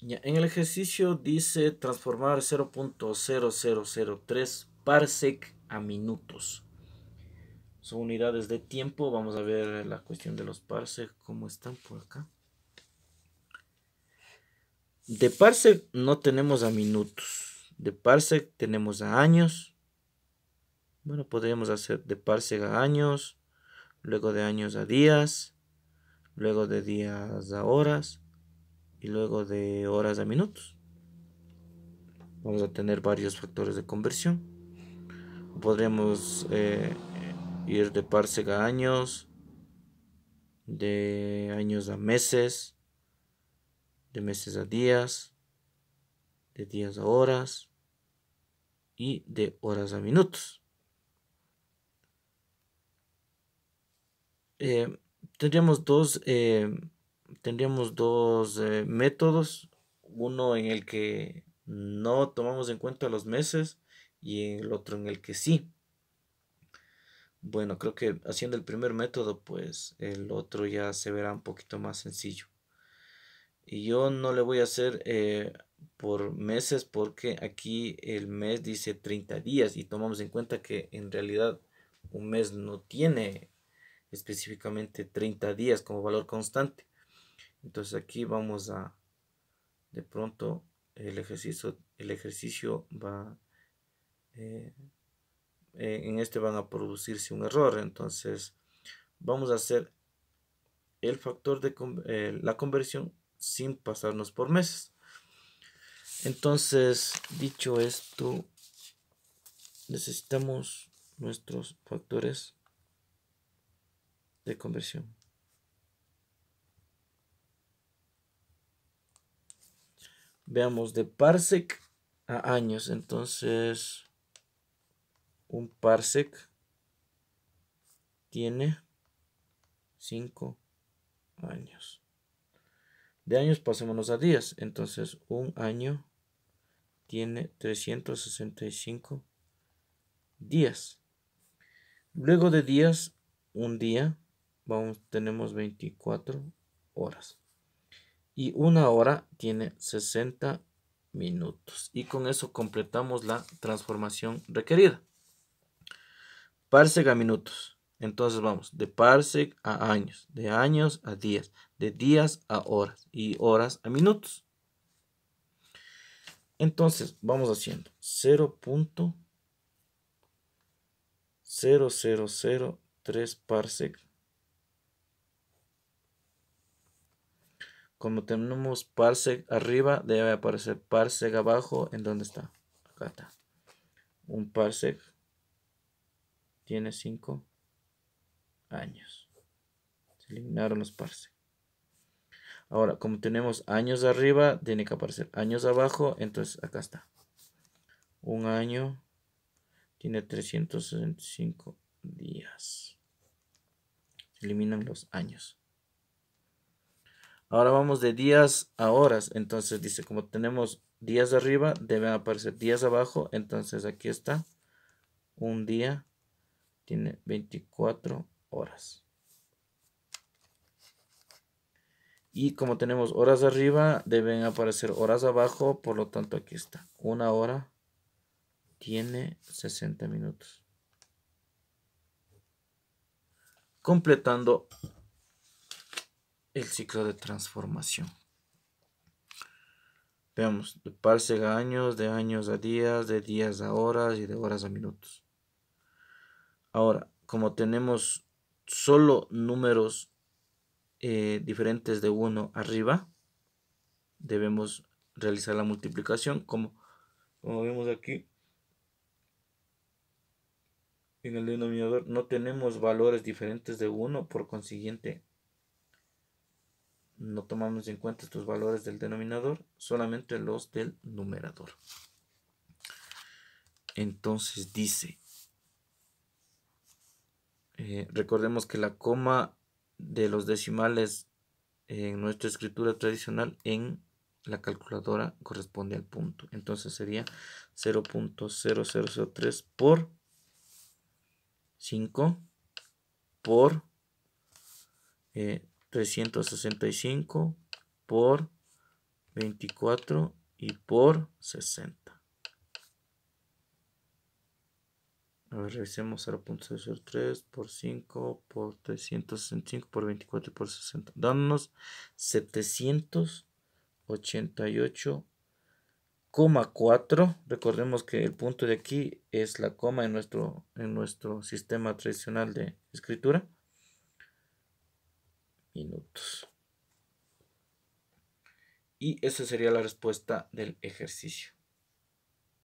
en el ejercicio dice transformar 0.0003 parsec a minutos. Son unidades de tiempo. Vamos a ver la cuestión de los parsec, cómo están por acá. De parsec no tenemos a minutos. De parsec tenemos a años. Bueno, podríamos hacer de parsec a años, luego de años a días, luego de días a horas y luego de horas a minutos. Vamos a tener varios factores de conversión. Podríamos eh, ir de parsec a años, de años a meses, de meses a días, de días a horas y de horas a minutos. Eh, tendríamos dos eh, tendríamos dos eh, métodos. Uno en el que no tomamos en cuenta los meses y el otro en el que sí. Bueno, creo que haciendo el primer método, pues el otro ya se verá un poquito más sencillo. Y yo no le voy a hacer eh, por meses porque aquí el mes dice 30 días y tomamos en cuenta que en realidad un mes no tiene específicamente 30 días como valor constante. Entonces aquí vamos a, de pronto, el ejercicio, el ejercicio va, eh, eh, en este van a producirse un error. Entonces vamos a hacer el factor de eh, la conversión sin pasarnos por meses. Entonces, dicho esto, necesitamos nuestros factores de conversión. Veamos, de parsec a años. Entonces, un parsec tiene 5 años. De años pasémonos a días. Entonces, un año tiene 365 días. Luego de días, un día, vamos, tenemos 24 horas y una hora tiene 60 minutos. Y con eso completamos la transformación requerida. Parsec a minutos. Entonces vamos de parsec a años, de años a días, de días a horas y horas a minutos. Entonces vamos haciendo 0.0003 parsec Cuando tenemos parsec arriba, debe aparecer parsec abajo. ¿En dónde está? Acá está. Un parsec tiene 5 años. Se eliminaron los parsec. Ahora, como tenemos años arriba, tiene que aparecer años abajo. Entonces, acá está. Un año tiene 365 días. Se eliminan los años. Ahora vamos de días a horas. Entonces dice, como tenemos días arriba, deben aparecer días abajo. Entonces aquí está. Un día tiene 24 horas. Y como tenemos horas arriba, deben aparecer horas abajo. Por lo tanto, aquí está. Una hora tiene 60 minutos. Completando el ciclo de transformación. Veamos, de parsec a años, de años a días, de días a horas y de horas a minutos. Ahora, como tenemos solo números eh, diferentes de 1 arriba, debemos realizar la multiplicación como, como vemos aquí. En el denominador no tenemos valores diferentes de 1, por consiguiente no tomamos en cuenta estos valores del denominador, solamente los del numerador. Entonces dice, eh, recordemos que la coma de los decimales en nuestra escritura tradicional en la calculadora corresponde al punto. Entonces sería 0.0003 por 5 por eh, 365 por 24 y por 60. A ver, revisemos 0.603 por 5 por 365 por 24 y por 60. Dándonos 788,4. Recordemos que el punto de aquí es la coma nuestro, en nuestro sistema tradicional de escritura minutos. Y esa sería la respuesta del ejercicio.